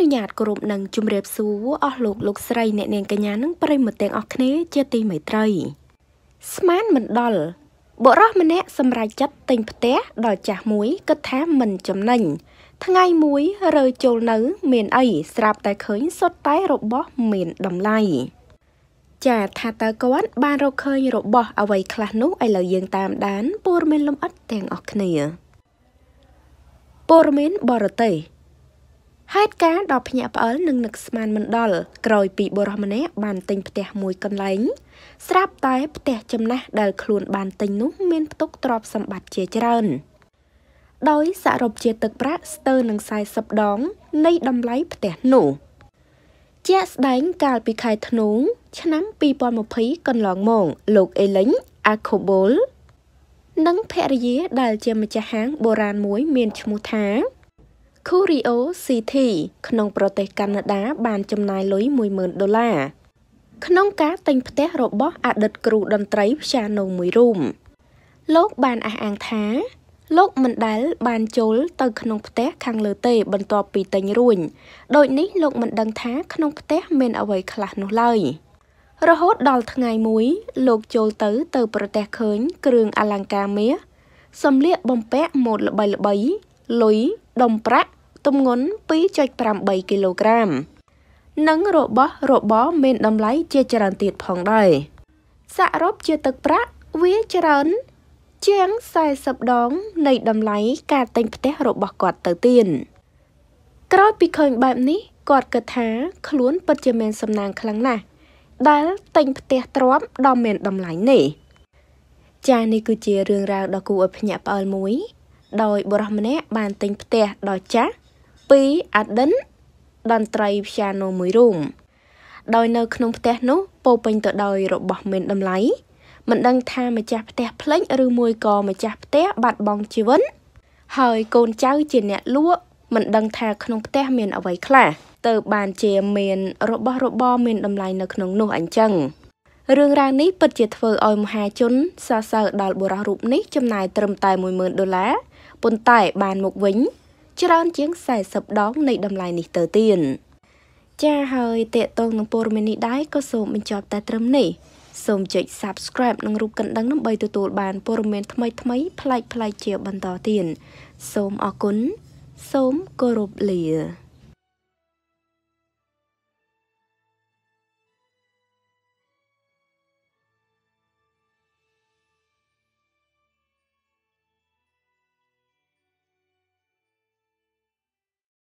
នុញ្ញាតគោរពនឹងជម្រាបសួរអស់លោកលោកស្រីអ្នកនាងកញ្ញានិងប្រិមត្តទាំងអស់គ្នាជាទីមេត្រី ស្មានមិនដល់បុរសម្នាក់សម្រេចចិត្តទិញផ្ទះដល់ចាស់មួយគិតថាមិនចំណេញថ្ងៃមួយ រើចូលនៅមានអីស្រាប់តែឃើញសុទ្ធតែរបស់មានតម្លៃចាថាតើគាត់បានរកឃើញរបស់អ្វីខ្លះនោះឥឡូវយើងតាមដានព័ត៌មានលម្អិតទាំងអស់គ្នាព័ត៌មានបរទេសហេតុការណ៍ដ៏ភ្ញាក់ផ្អើលនិងនឹកស្មានមិនដល់ក្រោយពីបុរសម្នាក់បានទិញផ្ទះមួយកន្លែងស្រាប់តែផ្ទះចំណាស់ដែលខ្លួនបានទិញនោះ មានផ្ទុកទ្រព្យសម្បត្តិជាច្រើនដោយសរុបជាទឹកប្រាក់ស្ទើរនឹង40ដង នៃតម្លៃផ្ទះនោះ ជាក់ស្ដែងកាលពីខែធ្នូឆ្នាំ2020កន្លងមកលោកអេលិញអាខូបូលនិងភរិយាដែលជាម្ចាស់ហាងបុរាណមួយ មានឈ្មោះថា Curio City ក្នុង ប្រទេសកាណាដា បានចំណាយលុយ10000ដុល្លារក្នុងការទិញផ្ទះរបស់អតីតគ្រូតន្ត្រីព្យ៉ាណូមួយរូមលោកបានអះអាងថា លោកមិនដែលបាន ចូលទៅក្នុងផ្ទះខាងលើទេ បន្ទាប់ពីទិញរួចដូចនេះលោកមិនដឹងថាក្នុងផ្ទះមាន អ្វីខ្លះនោះឡើយរហូតដល់ថ្ងៃមួយ លោកចូលទៅ ទៅ ប្រទេសឃើញគ្រឿងអលង្ការមាសសម្លៀកបំពាក់ម៉ូដល្បីៗលុយដុំប្រាក់ទម្ងន់2.8គីឡូក្រាមនិងរបស់របរមានតម្លៃជាច្រើនទៀតផងដែរសរុបជាទឹកប្រាក់វាច្រើនជាង40ដងនៃតម្លៃការទិញផ្ទះរបស់គាត់ទៅទៀតក្រោយពីឃើញបែបនេះគាត់គិតថាខ្លួនពិតជាមានសំណាងខ្លាំងណាស់ដែលទិញផ្ទះទ្រាំដ៏មានតម្លៃនេះចានេះគឺជារឿងរ៉ាវដ៏គួរឲ្យភ្ញាក់ផ្អើលមួយដោយបុរសម្នាក់បានទិញផ្ទះដ៏ចាស់2អាដិនតន្ត្រីព្យ៉ាណូមួយរូមដោយនៅក្នុងផ្ទះនោះពោពេញទៅដោយរបស់មានតម្លៃមិនដឹងថាម្ចាស់ផ្ទះភ្លេចឬមួយក៏ម្ចាស់ផ្ទះបាត់បង់ជីវិតហើយកូនចៅជាអ្នកលក់មិនដឹងថាក្នុងផ្ទះមាន អ្វីខ្លះ ទៅបានជាមានរបស់របរមានតម្លៃនៅក្នុងនោះអញ្ចឹងរឿងរ៉ាវនេះពិតជាធ្វើឲ្យមហាជនសរសើរដល់បុរសរូបនេះ ចំណាយត្រឹមតែ10000ដុល្លារប៉ុន្តែ បានមកវិញច្រើនជាង40ដងនៃតម្លៃនេះទៅទៀតចាហើយតេតងនឹងព័ត៌មាននេះដែរក៏សូមបញ្ចប់តែត្រឹមនេះសូមចុច Subscribe និងរូបកណ្ដឹងដើម្បីទទួលបានព័ត៌មានថ្មីថ្មីប្លែកៗជាបន្តទៀតសូមអរគុណសូមគោរពលា